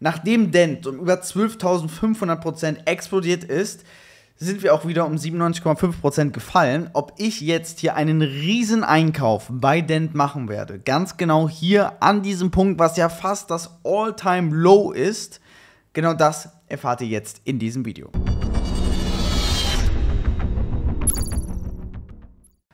Nachdem Dent um über 12.500% explodiert ist, sind wir auch wieder um 97,5% gefallen. Ob ich jetzt hier einen riesen Einkauf bei Dent machen werde, ganz genau hier an diesem Punkt, was ja fast das All-Time-Low ist, genau das erfahrt ihr jetzt in diesem Video.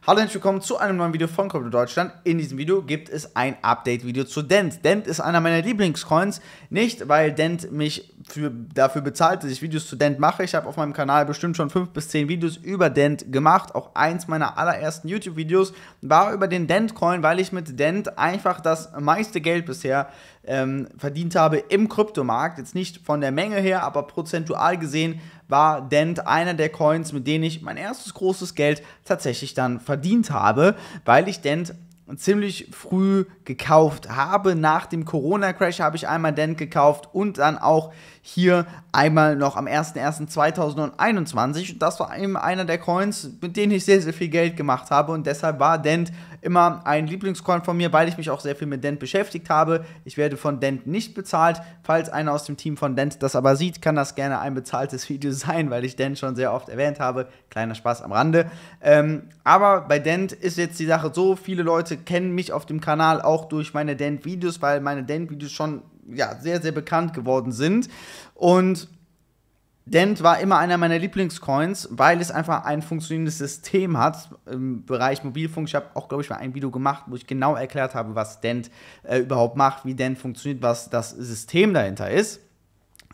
Hallo und willkommen zu einem neuen Video von Crypto Deutschland. In diesem Video gibt es ein Update-Video zu Dent. Dent ist einer meiner Lieblingscoins. Nicht, weil Dent mich für, dafür bezahlt, dass ich Videos zu Dent mache. Ich habe auf meinem Kanal bestimmt schon 5 bis 10 Videos über Dent gemacht. Auch eins meiner allerersten YouTube-Videos war über den Dent-Coin, weil ich mit Dent einfach das meiste Geld bisher ähm, verdient habe im Kryptomarkt. Jetzt nicht von der Menge her, aber prozentual gesehen war Dent einer der Coins, mit denen ich mein erstes großes Geld tatsächlich dann verdient habe, weil ich Dent ziemlich früh gekauft habe. Nach dem Corona-Crash habe ich einmal Dent gekauft und dann auch hier einmal noch am 01.01.2021. Das war eben einer der Coins, mit denen ich sehr, sehr viel Geld gemacht habe und deshalb war Dent immer ein Lieblingscoin von mir, weil ich mich auch sehr viel mit Dent beschäftigt habe. Ich werde von Dent nicht bezahlt. Falls einer aus dem Team von Dent das aber sieht, kann das gerne ein bezahltes Video sein, weil ich Dent schon sehr oft erwähnt habe. Kleiner Spaß am Rande. Ähm, aber bei Dent ist jetzt die Sache so, viele Leute Leute kennen mich auf dem Kanal auch durch meine Dent-Videos, weil meine Dent-Videos schon ja, sehr, sehr bekannt geworden sind. Und Dent war immer einer meiner Lieblingscoins, weil es einfach ein funktionierendes System hat im Bereich Mobilfunk. Ich habe auch, glaube ich, mal ein Video gemacht, wo ich genau erklärt habe, was Dent äh, überhaupt macht, wie Dent funktioniert, was das System dahinter ist.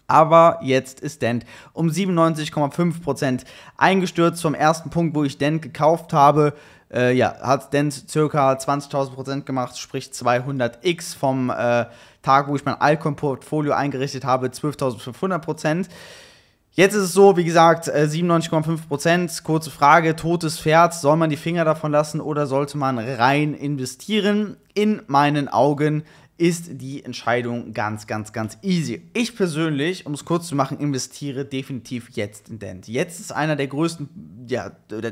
Aber jetzt ist Dent um 97,5% eingestürzt vom ersten Punkt, wo ich Dent gekauft habe, äh, ja, hat Dent ca. 20.000% gemacht, sprich 200x vom äh, Tag, wo ich mein Alcon-Portfolio eingerichtet habe, 12.500%. Jetzt ist es so, wie gesagt, 97,5%. Äh, Kurze Frage, totes Pferd, soll man die Finger davon lassen oder sollte man rein investieren? In meinen Augen ist die Entscheidung ganz, ganz, ganz easy. Ich persönlich, um es kurz zu machen, investiere definitiv jetzt in Dent. Jetzt ist einer der größten, ja,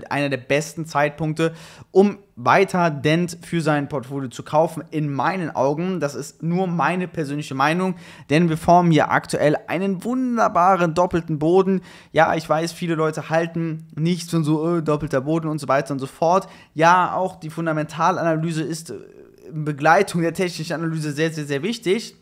einer der besten Zeitpunkte, um weiter Dent für sein Portfolio zu kaufen. In meinen Augen, das ist nur meine persönliche Meinung, denn wir formen hier aktuell einen wunderbaren doppelten Boden. Ja, ich weiß, viele Leute halten nichts von so äh, doppelter Boden und so weiter und so fort. Ja, auch die Fundamentalanalyse ist äh, Begleitung der technischen Analyse sehr, sehr, sehr wichtig.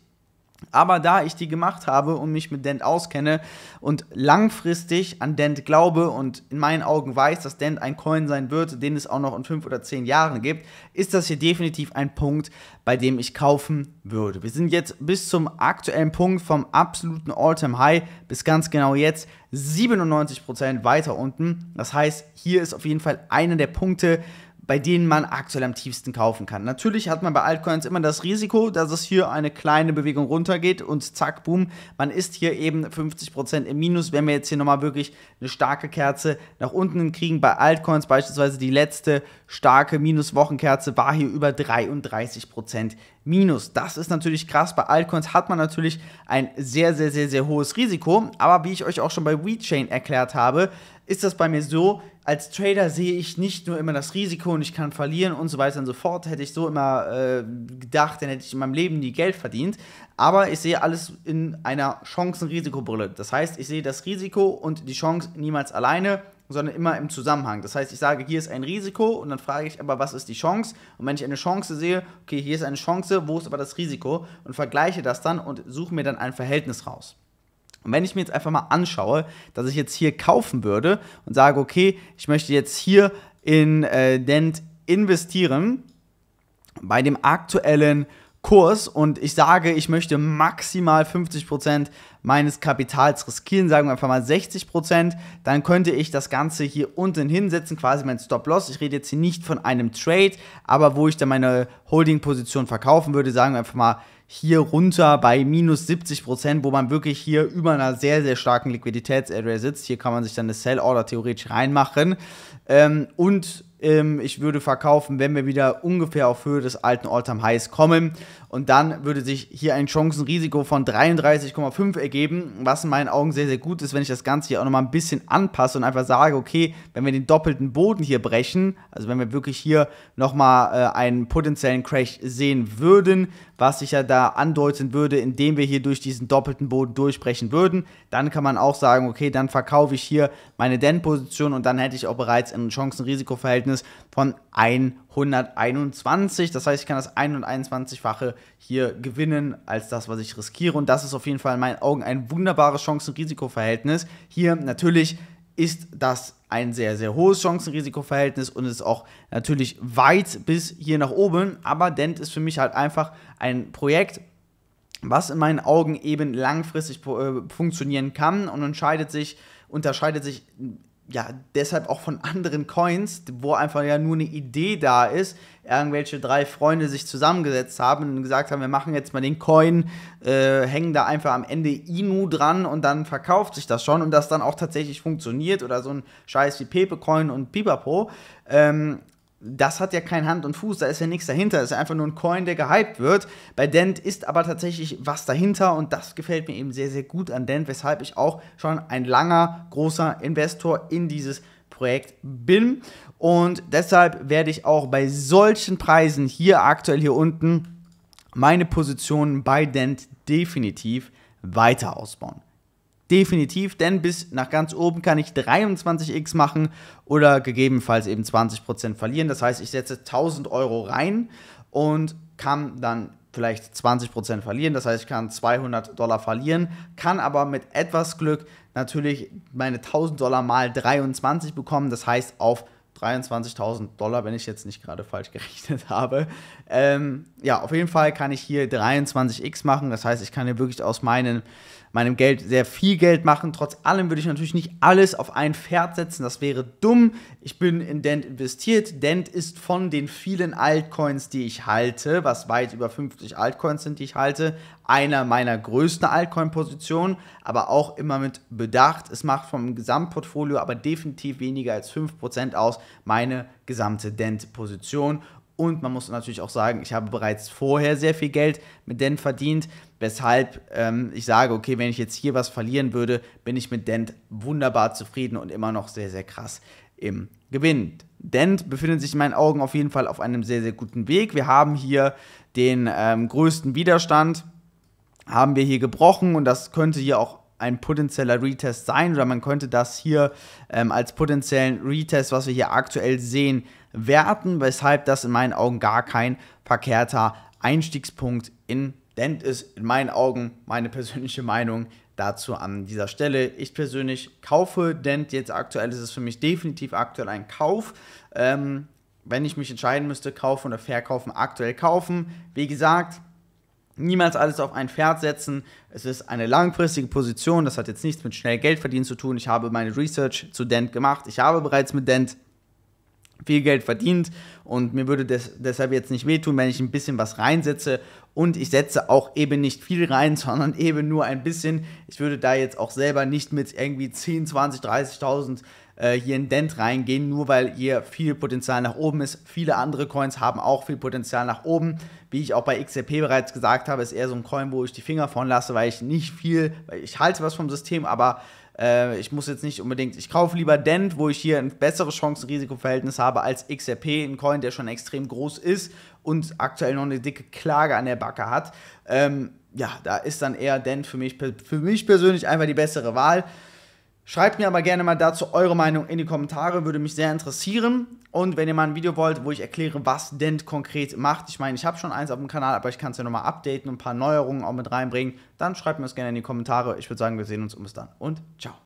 Aber da ich die gemacht habe und mich mit Dent auskenne und langfristig an Dent glaube und in meinen Augen weiß, dass Dent ein Coin sein wird, den es auch noch in fünf oder zehn Jahren gibt, ist das hier definitiv ein Punkt, bei dem ich kaufen würde. Wir sind jetzt bis zum aktuellen Punkt vom absoluten All-Time-High bis ganz genau jetzt 97% Prozent weiter unten. Das heißt, hier ist auf jeden Fall einer der Punkte, bei denen man aktuell am tiefsten kaufen kann. Natürlich hat man bei Altcoins immer das Risiko, dass es hier eine kleine Bewegung runtergeht und zack, boom, man ist hier eben 50% im Minus. Wenn wir jetzt hier nochmal wirklich eine starke Kerze nach unten kriegen, bei Altcoins beispielsweise die letzte starke Minuswochenkerze war hier über 33% Minus. Das ist natürlich krass. Bei Altcoins hat man natürlich ein sehr, sehr, sehr, sehr hohes Risiko. Aber wie ich euch auch schon bei WeChain erklärt habe, ist das bei mir so, als Trader sehe ich nicht nur immer das Risiko und ich kann verlieren und so weiter und so fort. Hätte ich so immer äh, gedacht, dann hätte ich in meinem Leben nie Geld verdient. Aber ich sehe alles in einer Chancen-Risikobrille. Das heißt, ich sehe das Risiko und die Chance niemals alleine, sondern immer im Zusammenhang. Das heißt, ich sage, hier ist ein Risiko und dann frage ich aber, was ist die Chance? Und wenn ich eine Chance sehe, okay, hier ist eine Chance, wo ist aber das Risiko? Und vergleiche das dann und suche mir dann ein Verhältnis raus. Und wenn ich mir jetzt einfach mal anschaue, dass ich jetzt hier kaufen würde und sage, okay, ich möchte jetzt hier in äh, Dent investieren bei dem aktuellen Kurs und ich sage, ich möchte maximal 50% meines Kapitals riskieren, sagen wir einfach mal 60%, dann könnte ich das Ganze hier unten hinsetzen, quasi mein Stop-Loss. Ich rede jetzt hier nicht von einem Trade, aber wo ich dann meine Holding-Position verkaufen würde, sagen wir einfach mal hier runter bei minus 70 Prozent, wo man wirklich hier über einer sehr, sehr starken Liquiditätsarea sitzt. Hier kann man sich dann eine Sell-Order theoretisch reinmachen. Ähm, und ähm, ich würde verkaufen, wenn wir wieder ungefähr auf Höhe des alten All-Time-Highs kommen. Und dann würde sich hier ein Chancenrisiko von 33,5 ergeben, was in meinen Augen sehr, sehr gut ist, wenn ich das Ganze hier auch nochmal ein bisschen anpasse und einfach sage, okay, wenn wir den doppelten Boden hier brechen, also wenn wir wirklich hier nochmal äh, einen potenziellen Crash sehen würden, was sich ja da andeuten würde, indem wir hier durch diesen doppelten Boden durchbrechen würden, dann kann man auch sagen, okay, dann verkaufe ich hier meine Den-Position und dann hätte ich auch bereits ein chancen verhältnis von 1. 121. Das heißt, ich kann das 121 fache hier gewinnen als das, was ich riskiere. Und das ist auf jeden Fall in meinen Augen ein wunderbares Chancen-Risiko-Verhältnis. Hier natürlich ist das ein sehr, sehr hohes Chancen-Risiko-Verhältnis und ist auch natürlich weit bis hier nach oben. Aber Dent ist für mich halt einfach ein Projekt, was in meinen Augen eben langfristig äh, funktionieren kann und entscheidet sich, unterscheidet sich ja, deshalb auch von anderen Coins, wo einfach ja nur eine Idee da ist, irgendwelche drei Freunde sich zusammengesetzt haben und gesagt haben, wir machen jetzt mal den Coin, äh, hängen da einfach am Ende Inu dran und dann verkauft sich das schon und das dann auch tatsächlich funktioniert oder so ein Scheiß wie Pepecoin und Pipapo. Ähm, das hat ja kein Hand und Fuß, da ist ja nichts dahinter. Das ist einfach nur ein Coin, der gehypt wird. Bei Dent ist aber tatsächlich was dahinter und das gefällt mir eben sehr, sehr gut an Dent, weshalb ich auch schon ein langer, großer Investor in dieses Projekt bin. Und deshalb werde ich auch bei solchen Preisen hier aktuell hier unten meine Positionen bei Dent definitiv weiter ausbauen. Definitiv, denn bis nach ganz oben kann ich 23x machen oder gegebenenfalls eben 20% verlieren. Das heißt, ich setze 1000 Euro rein und kann dann vielleicht 20% verlieren. Das heißt, ich kann 200 Dollar verlieren, kann aber mit etwas Glück natürlich meine 1000 Dollar mal 23 bekommen. Das heißt, auf 23.000 Dollar, wenn ich jetzt nicht gerade falsch gerechnet habe. Ähm, ja, auf jeden Fall kann ich hier 23x machen. Das heißt, ich kann hier wirklich aus meinen meinem Geld sehr viel Geld machen. Trotz allem würde ich natürlich nicht alles auf ein Pferd setzen. Das wäre dumm. Ich bin in Dent investiert. Dent ist von den vielen Altcoins, die ich halte, was weit über 50 Altcoins sind, die ich halte, einer meiner größten Altcoin-Positionen, aber auch immer mit Bedacht. Es macht vom Gesamtportfolio aber definitiv weniger als 5% aus meine gesamte Dent-Position. Und man muss natürlich auch sagen, ich habe bereits vorher sehr viel Geld mit Dent verdient, weshalb ähm, ich sage, okay, wenn ich jetzt hier was verlieren würde, bin ich mit Dent wunderbar zufrieden und immer noch sehr, sehr krass im Gewinn. Dent befindet sich in meinen Augen auf jeden Fall auf einem sehr, sehr guten Weg. Wir haben hier den ähm, größten Widerstand, haben wir hier gebrochen und das könnte hier auch ein potenzieller Retest sein oder man könnte das hier ähm, als potenziellen Retest, was wir hier aktuell sehen, werten, weshalb das in meinen Augen gar kein verkehrter Einstiegspunkt in Dent ist. In meinen Augen meine persönliche Meinung dazu an dieser Stelle. Ich persönlich kaufe Dent jetzt aktuell. Ist es für mich definitiv aktuell ein Kauf. Ähm, wenn ich mich entscheiden müsste, kaufen oder verkaufen, aktuell kaufen. Wie gesagt, niemals alles auf ein Pferd setzen. Es ist eine langfristige Position. Das hat jetzt nichts mit schnell Geld verdienen zu tun. Ich habe meine Research zu Dent gemacht. Ich habe bereits mit Dent viel Geld verdient und mir würde das deshalb jetzt nicht wehtun, wenn ich ein bisschen was reinsetze und ich setze auch eben nicht viel rein, sondern eben nur ein bisschen. Ich würde da jetzt auch selber nicht mit irgendwie 10, 20, 30.000 äh, hier in Dent reingehen, nur weil hier viel Potenzial nach oben ist. Viele andere Coins haben auch viel Potenzial nach oben. Wie ich auch bei XRP bereits gesagt habe, ist eher so ein Coin, wo ich die Finger von lasse, weil ich nicht viel, weil ich halte was vom System, aber äh, ich muss jetzt nicht unbedingt, ich kaufe lieber Dent, wo ich hier ein besseres Chancen-Risiko-Verhältnis habe als XRP, ein Coin, der schon extrem groß ist und aktuell noch eine dicke Klage an der Backe hat. Ähm, ja, da ist dann eher Dent für mich, für mich persönlich einfach die bessere Wahl. Schreibt mir aber gerne mal dazu eure Meinung in die Kommentare, würde mich sehr interessieren. Und wenn ihr mal ein Video wollt, wo ich erkläre, was Dent konkret macht, ich meine, ich habe schon eins auf dem Kanal, aber ich kann es ja nochmal updaten und ein paar Neuerungen auch mit reinbringen, dann schreibt mir das gerne in die Kommentare. Ich würde sagen, wir sehen uns und bis dann und ciao.